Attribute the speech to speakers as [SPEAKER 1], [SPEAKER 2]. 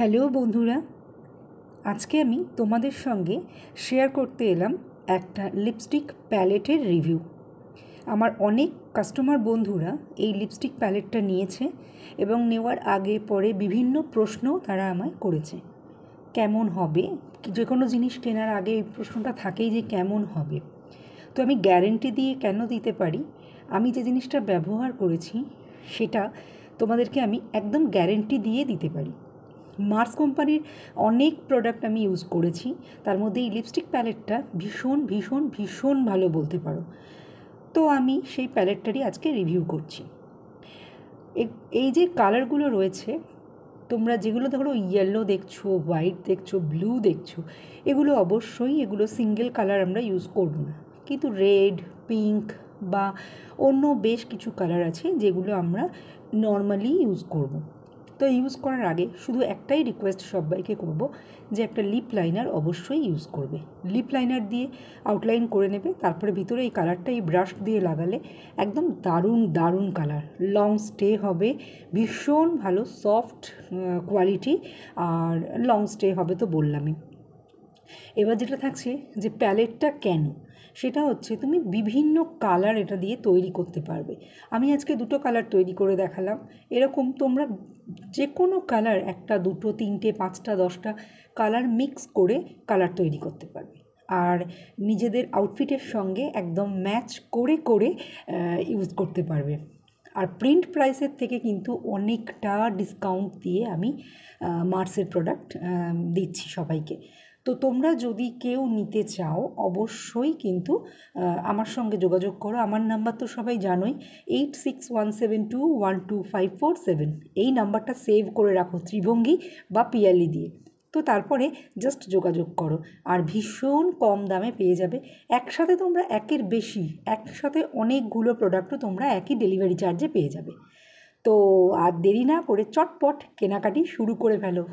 [SPEAKER 1] hello বন্ধুরা আজকে আমি তোমাদের সঙ্গে শেয়ার করতে এলাম একটা লিপস্টিক প্যালেটের রিভিউ আমার অনেক কাস্টমার বন্ধুরা এই লিপস্টিক প্যালেটটা নিয়েছে এবং নেওয়ার আগে পরে বিভিন্ন প্রশ্ন তারা আমায় করেছে কেমন হবে যে কোনো জিনিস কেনার আগে এই প্রশ্নটা থাকেই যে কেমন হবে তো আমি গ্যারেন্টি দিয়ে কেন দিতে পারি আমি যে জিনিসটা ব্যবহার করেছি সেটা তোমাদেরকে আমি একদম গ্যারেন্টি দিয়ে দিতে পারি মার্স কোম্পানির অনেক প্রোডাক্ট আমি ইউজ করেছি তার মধ্যে এই লিপস্টিক প্যালেটটা ভীষণ ভীষণ ভীষণ ভালো বলতে পারো তো আমি সেই প্যালেটটারই আজকে রিভিউ করছি এই যে কালারগুলো রয়েছে তোমরা যেগুলো ধরো ইয়েলো দেখছো হোয়াইট দেখছো ব্লু দেখছো এগুলো অবশ্যই এগুলো সিঙ্গেল কালার আমরা ইউজ করব না কিন্তু রেড পিঙ্ক বা অন্য বেশ কিছু কালার আছে যেগুলো আমরা নর্মালি ইউজ করবো তো ইউজ করার আগে শুধু একটাই রিকোয়েস্ট সবাইকে করব যে একটা লিপ লাইনার অবশ্যই ইউজ করবে লিপ লাইনার দিয়ে আউটলাইন করে নেবে তারপরে ভিতরে এই কালারটা এই ব্রাশ দিয়ে লাগালে একদম দারুণ দারুণ কালার লং স্টে হবে ভীষণ ভালো সফট কোয়ালিটি আর লং স্টে হবে তো বললামই এবার যেটা থাকছে যে প্যালেটটা কেন সেটা হচ্ছে তুমি বিভিন্ন কালার এটা দিয়ে তৈরি করতে পারবে আমি আজকে দুটো কালার তৈরি করে দেখালাম এরকম তোমরা যে কোনো কালার একটা দুটো তিনটে পাঁচটা দশটা কালার মিক্স করে কালার তৈরি করতে পারবে আর নিজেদের আউটফিটের সঙ্গে একদম ম্যাচ করে করে ইউজ করতে পারবে আর প্রিন্ট প্রাইসের থেকে কিন্তু অনেকটা ডিসকাউন্ট দিয়ে আমি মার্সের প্রোডাক্ট দিচ্ছি সবাইকে তো তোমরা যদি কেউ নিতে চাও অবশ্যই কিন্তু আমার সঙ্গে যোগাযোগ করো আমার নাম্বার তো সবাই জানোই eight six one seven two one two five four seven এই নাম্বারটা সেভ করে রাখো ত্রিভঙ্গি বা পিয়ালি দিয়ে তো তারপরে জাস্ট যোগাযোগ করো আর ভীষণ কম দামে পেয়ে যাবে একসাথে তোমরা একের বেশি একসাথে অনেকগুলো প্রোডাক্টও তোমরা একই ডেলিভারি চার্জে পেয়ে যাবে তো আর দেরি না করে চটপট কেনাকাটি শুরু করে ফেলো